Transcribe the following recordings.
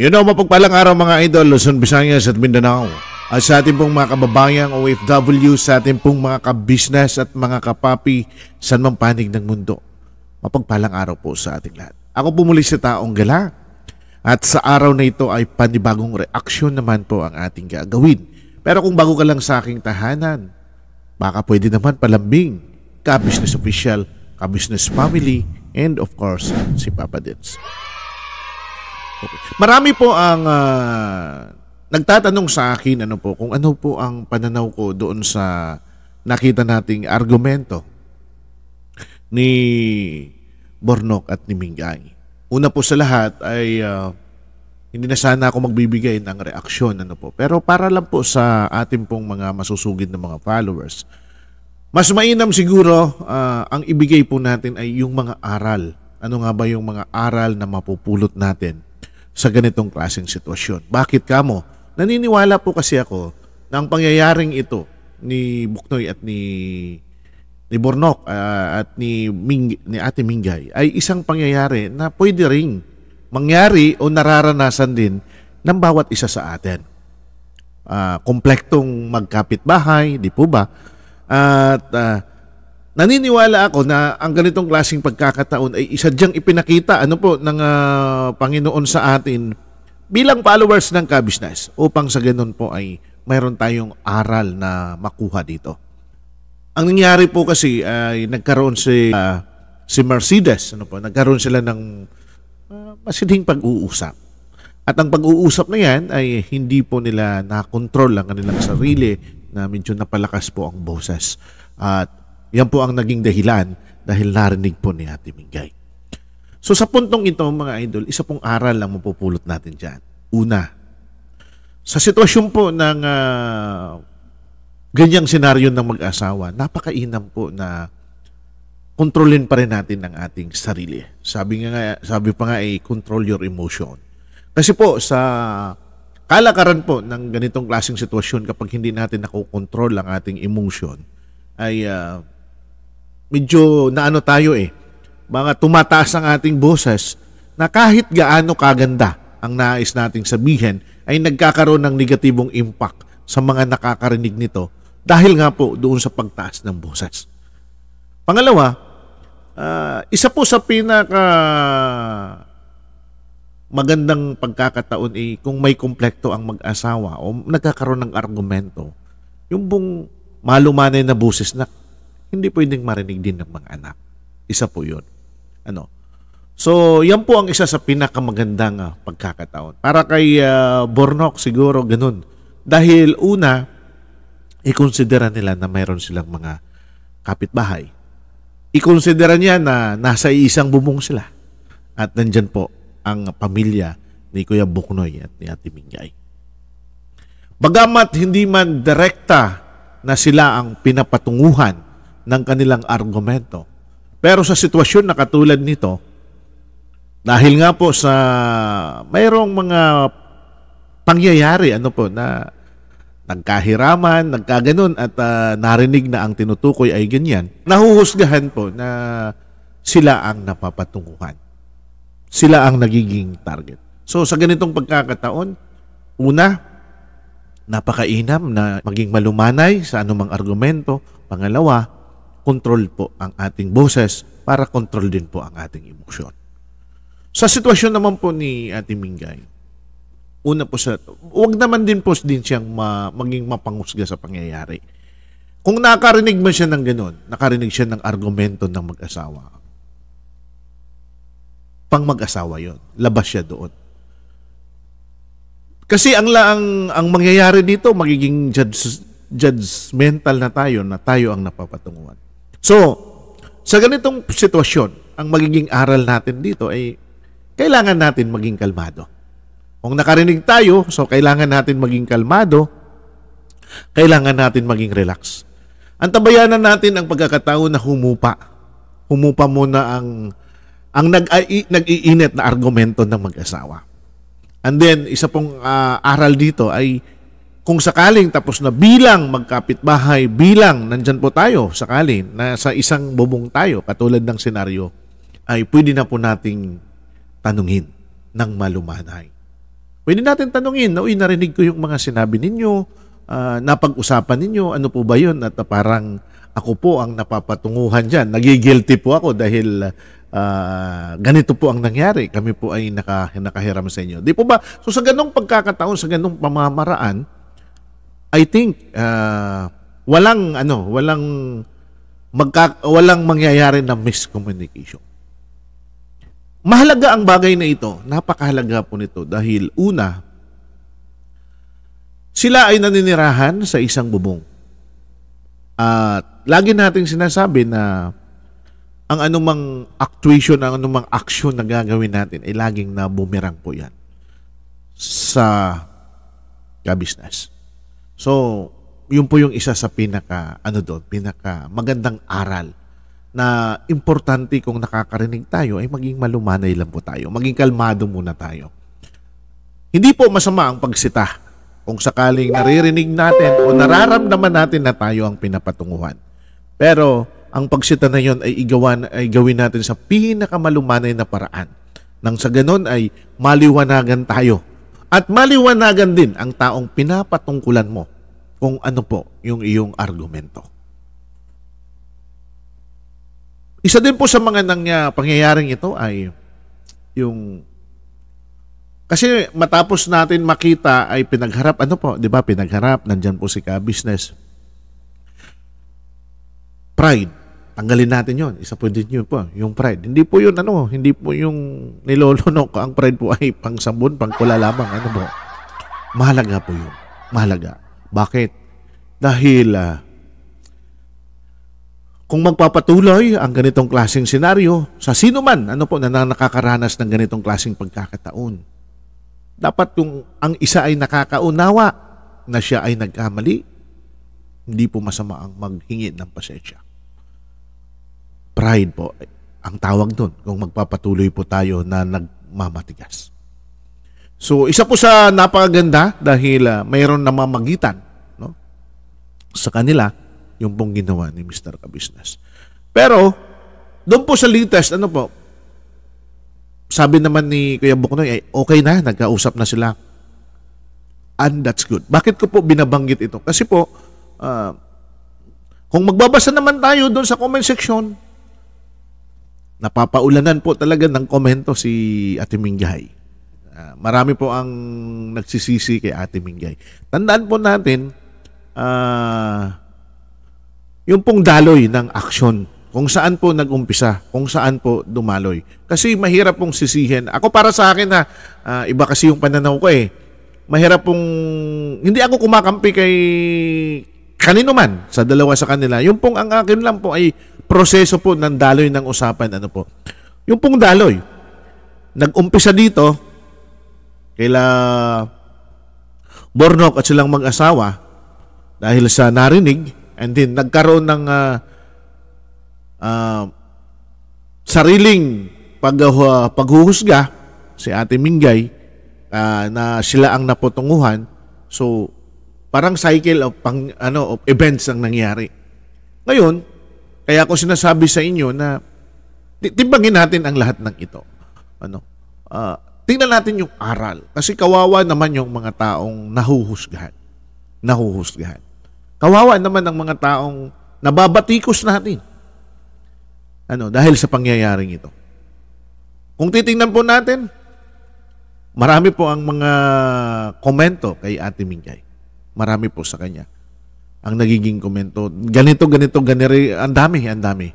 Yun know, mapagpalang araw mga idol, Luzon, Visayas at Mindanao. At sa ating pong mga kababayang OFW, sa ating pong mga kabisnes at mga kapapi, saan mang panig ng mundo. Mapagpalang araw po sa ating lahat. Ako po muli si Taong Gala. At sa araw na ito ay panibagong reaksyon naman po ang ating gagawin. Pero kung bago ka lang sa aking tahanan, baka pwede naman palambing ka-business official, ka-business family, and of course, si Papa Dins. Okay. Marami po ang uh, nagtatanong sa akin ano po kung ano po ang pananaw ko doon sa nakita nating argumento ni Bornok at ni Mingay. Una po sa lahat ay uh, hindi na sana ako magbibigay ng reaksyon ano po. Pero para lang po sa ating pong mga masusugid na mga followers, mas mainam siguro uh, ang ibigay po natin ay yung mga aral. Ano nga ba yung mga aral na mapupulot natin sa ganitong klaseng sitwasyon. Bakit ka mo? Naniniwala po kasi ako na ang pangyayaring ito ni Buknoy at ni ni Bornok uh, ah, at ni Ming, ni Ate Mingay ay isang pangyayari na pwede ring mangyari o nararanasan din ng bawat isa sa atin. Uh, komplektong magkapit bahay, di po ba? At uh, Naniniwala ako na ang ganitong klaseng pagkakataon ay isa diyang ipinakita ano po ng uh, Panginoon sa atin bilang followers ng Kabisnes upang sa ganun po ay mayroon tayong aral na makuha dito. Ang nangyari po kasi ay nagkaroon si uh, si Mercedes ano po, nagkaroon sila ng uh, masidhing pag-uusap. At ang pag-uusap na yan ay hindi po nila nakontrol ang kanilang sarili na medyo napalakas po ang boses. At yan po ang naging dahilan dahil narinig po ni Ate Mingay. So sa puntong ito mga idol, isa pong aral ang mapupulot natin dyan. Una, sa sitwasyon po ng uh, ganyang senaryo ng mag-asawa, napakainam po na kontrolin pa rin natin ang ating sarili. Sabi nga nga, sabi pa nga ay eh, control your emotion. Kasi po sa kalakaran po ng ganitong klaseng sitwasyon kapag hindi natin nakokontrol ang ating emotion ay uh, medyo naano tayo eh, mga tumataas ang ating boses na kahit gaano kaganda ang nais nating sabihin ay nagkakaroon ng negatibong impact sa mga nakakarinig nito dahil nga po doon sa pagtaas ng boses. Pangalawa, uh, isa po sa pinaka magandang pagkakataon ay eh, kung may komplekto ang mag-asawa o nagkakaroon ng argumento, yung bong malumanay na boses na hindi pwedeng marinig din ng mga anak. Isa po yun. Ano? So, yan po ang isa sa pinakamagandang uh, pagkakataon. Para kay uh, Bornok siguro ganun. Dahil una, ikonsidera nila na mayroon silang mga kapitbahay. Ikonsidera niya na nasa isang bubong sila. At nandyan po ang pamilya ni Kuya Buknoy at ni Ate Mingay. Bagamat hindi man direkta na sila ang pinapatunguhan ng kanilang argumento. Pero sa sitwasyon na katulad nito, dahil nga po sa mayroong mga pangyayari ano po na nagkahiraman, nagkaganon at uh, narinig na ang tinutukoy ay ganyan, nahuhusgahan po na sila ang napapatunguhan. Sila ang nagiging target. So sa ganitong pagkakataon, una, napakainam na maging malumanay sa anumang argumento. Pangalawa, control po ang ating boses para control din po ang ating emosyon. Sa sitwasyon naman po ni Ate Mingay, una po sa, huwag naman din po din siyang ma, maging mapangusga sa pangyayari. Kung nakarinig man siya ng ganun, nakarinig siya ng argumento ng mag-asawa, pang mag-asawa yon labas siya doon. Kasi ang laang ang mangyayari dito, magiging judge, judgmental na tayo na tayo ang napapatunguhan. So, sa ganitong sitwasyon, ang magiging aral natin dito ay kailangan natin maging kalmado. Kung nakarinig tayo, so kailangan natin maging kalmado, kailangan natin maging relax. Antabayanan natin ang pagkakataon na humupa. Humupa muna ang ang nag-iinit nag na argumento ng mag-asawa. And then, isa pong uh, aral dito ay kung sakaling tapos na bilang magkapitbahay, bilang nandyan po tayo sakaling na sa isang bubong tayo, katulad ng senaryo, ay pwede na po nating tanungin ng malumanay. Pwede natin tanungin na, uy, narinig ko yung mga sinabi ninyo, uh, napag-usapan ninyo, ano po ba yun? At uh, parang ako po ang napapatunguhan dyan. Nagigilty po ako dahil uh, ganito po ang nangyari. Kami po ay naka, nakahiram sa inyo. Di po ba? So sa ganong pagkakataon, sa ganong pamamaraan, I think uh, walang ano, walang magka, walang mangyayari na miscommunication. Mahalaga ang bagay na ito. Napakahalaga po nito dahil una, sila ay naninirahan sa isang bubong. At lagi nating sinasabi na ang anumang actuation, ang anumang action na gagawin natin ay laging na bumerang po yan sa ka-business. So, yun po yung isa sa pinaka, ano doon, pinaka magandang aral na importante kung nakakarinig tayo ay maging malumanay lang po tayo. Maging kalmado muna tayo. Hindi po masama ang pagsita kung sakaling naririnig natin o nararamdaman natin na tayo ang pinapatunguhan. Pero ang pagsita na yon ay, igawan, ay gawin natin sa pinakamalumanay na paraan. Nang sa ganon ay maliwanagan tayo at maliwanagan din ang taong pinapatungkulan mo kung ano po yung iyong argumento. Isa din po sa mga nangya, pangyayaring ito ay yung kasi matapos natin makita ay pinagharap ano po, 'di ba? Pinagharap nandiyan po si ka business pride tanggalin natin yon isa po din yun po yung pride hindi po yun ano hindi po yung nilolonok ang pride po ay pang sabon pang kula lamang ano po mahalaga po yun mahalaga bakit dahil uh, kung magpapatuloy ang ganitong klasing senaryo sa sino man ano po na nakakaranas ng ganitong klasing pagkakataon dapat kung ang isa ay nakakaunawa na siya ay nagkamali hindi po masama ang maghingi ng pasensya pride po ang tawag doon kung magpapatuloy po tayo na nagmamatigas. So isa po sa napakaganda dahil uh, mayroon namamagitan no, sa kanila yung pong ginawa ni Mr. Kabusiness. Pero doon po sa latest, ano po, sabi naman ni Kuya Buknoy ay okay na, nagkausap na sila. And that's good. Bakit ko po binabanggit ito? Kasi po, uh, kung magbabasa naman tayo doon sa comment section, napapaulanan po talaga ng komento si Ate Mingay. Uh, ah, marami po ang nagsisisi kay Ate Mingay. Tandaan po natin, uh, yung pong daloy ng aksyon, kung saan po nag-umpisa, kung saan po dumaloy. Kasi mahirap pong sisihin. Ako para sa akin ha, uh, iba kasi yung pananaw ko eh. Mahirap pong, hindi ako kumakampi kay kanino man sa dalawa sa kanila. Yung pong ang akin lang po ay proseso po ng daloy ng usapan ano po. Yung pong daloy, nag-umpisa dito kaila Bornok at silang mag-asawa dahil sa narinig and then nagkaroon ng uh, uh, sariling pag, uh, paghuhusga si Ate Mingay uh, na sila ang napotunguhan. So parang cycle of pang, ano of events ang nangyari. Ngayon, kaya ako sinasabi sa inyo na timbangin natin ang lahat ng ito. Ano? Uh, tingnan natin yung aral. Kasi kawawa naman yung mga taong nahuhusgahan. Nahuhusgahan. Kawawa naman ang mga taong nababatikos natin. Ano, dahil sa pangyayaring ito. Kung titingnan po natin, marami po ang mga komento kay Ate Mingay. Marami po sa kanya ang nagiging komento. Ganito, ganito, ganito, ang dami, ang dami.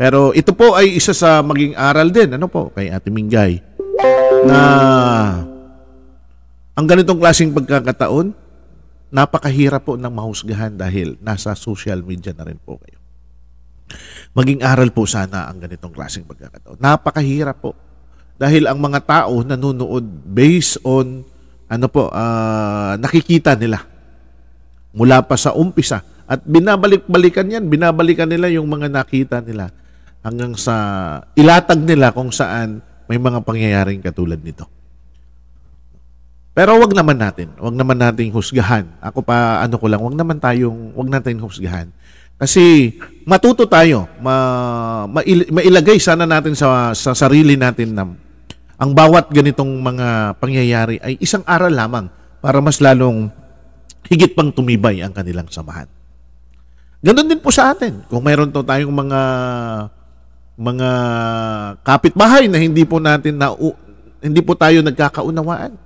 Pero ito po ay isa sa maging aral din, ano po, kay Ate Minggay, na ang ganitong klaseng pagkakataon, napakahirap po ng mahusgahan dahil nasa social media na rin po kayo. Maging aral po sana ang ganitong klaseng pagkakataon. Napakahirap po. Dahil ang mga tao nanonood based on ano po, uh, nakikita nila mula pa sa umpisa. At binabalik-balikan yan, binabalikan nila yung mga nakita nila hanggang sa ilatag nila kung saan may mga pangyayaring katulad nito. Pero wag naman natin, wag naman nating husgahan. Ako pa ano ko lang, wag naman tayong wag natin husgahan. Kasi matuto tayo, ma, mail, mailagay sana natin sa, sa sarili natin na ang bawat ganitong mga pangyayari ay isang aral lamang para mas lalong higit pang tumibay ang kanilang samahan. Ganon din po sa atin. Kung mayroon to tayong mga mga kapitbahay na hindi po natin na hindi po tayo nagkakaunawaan.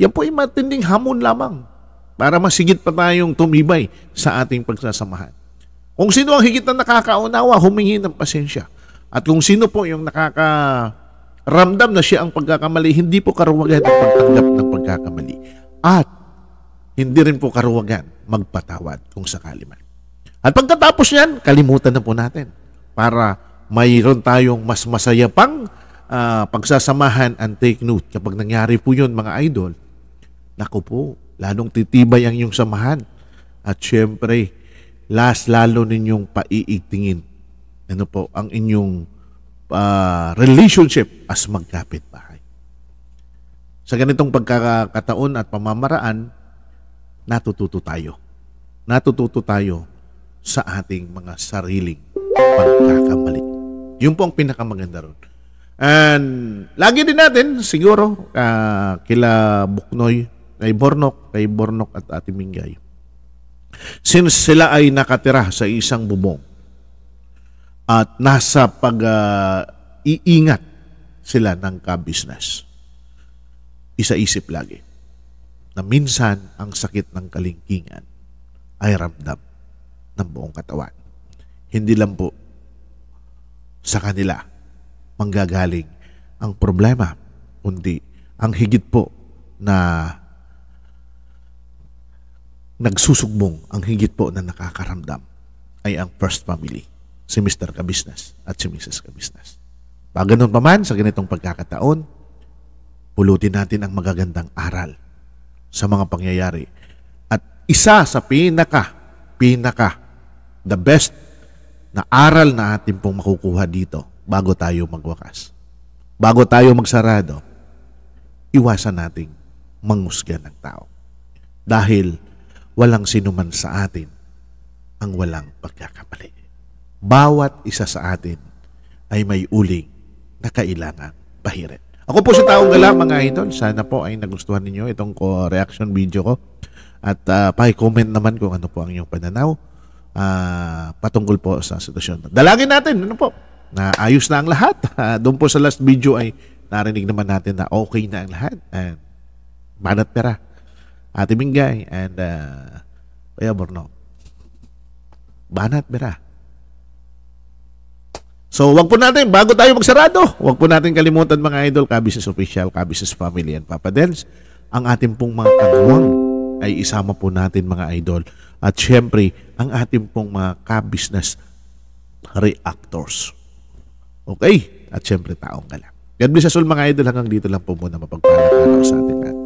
Yan po ay matinding hamon lamang para masigit pa tayong tumibay sa ating pagsasamahan. Kung sino ang higit na nakakaunawa, humingi ng pasensya. At kung sino po yung nakakaramdam na siya ang pagkakamali, hindi po karuwagan ang pagtanggap ng pagkakamali. At hindi rin po karuwagan magpatawad kung sakali man. At pagkatapos niyan, kalimutan na po natin para mayroon tayong mas masaya pang uh, pagsasamahan and take note. Kapag nangyari po yun mga idol, naku po, lalong titibay ang iyong samahan. At syempre, last lalo ninyong paiigtingin ano po, ang inyong uh, relationship as magkapit bahay. Sa ganitong pagkakataon at pamamaraan, natututo tayo. Natututo tayo sa ating mga sariling pagkakamali. Yun po ang pinakamaganda ron. And lagi din natin, siguro, uh, kila Buknoy, kay Bornok, kay Bornok at Ate Mingay. Since sila ay nakatira sa isang bubong at nasa pag-iingat uh, sila ng ka-business, isa-isip lagi na minsan ang sakit ng kalingkingan ay ramdam ng buong katawan. Hindi lang po sa kanila manggagaling ang problema, kundi ang higit po na nagsusugmong, ang higit po na nakakaramdam ay ang first family, si Mr. Kabisnes at si Mrs. Kabisnes. Pag ganun pa man, sa ganitong pagkakataon, pulutin natin ang magagandang aral sa mga pangyayari. At isa sa pinaka, pinaka, the best na aral na atin pong makukuha dito bago tayo magwakas. Bago tayo magsarado, iwasan nating manghusga ng tao. Dahil walang sinuman sa atin ang walang pagkakamali. Bawat isa sa atin ay may uling na kailangan pahirin. Ako po si taong gala mga idol. Sana po ay nagustuhan ninyo itong ko ah, reaction video ko. At uh, paki-comment naman kung ano po ang inyong pananaw uh, patungkol po sa sitwasyon. Dalangin natin, ano po, na ayos na ang lahat. Uh, doon po sa last video ay narinig naman natin na okay na ang lahat. And manat pera. Ate Mingay and uh, Kuya Borno. Banat pera. So, wag po natin, bago tayo magsarado, wag po natin kalimutan mga idol, Kabisis Official, Kabisis Family, and Papa Dance. Ang ating pong mga kagawang ay isama po natin mga idol. At syempre, ang ating pong mga kabisnes reactors. Okay? At syempre, taong galang. God bless us all mga idol. Hanggang dito lang po muna mapagpalang araw sa ating lahat.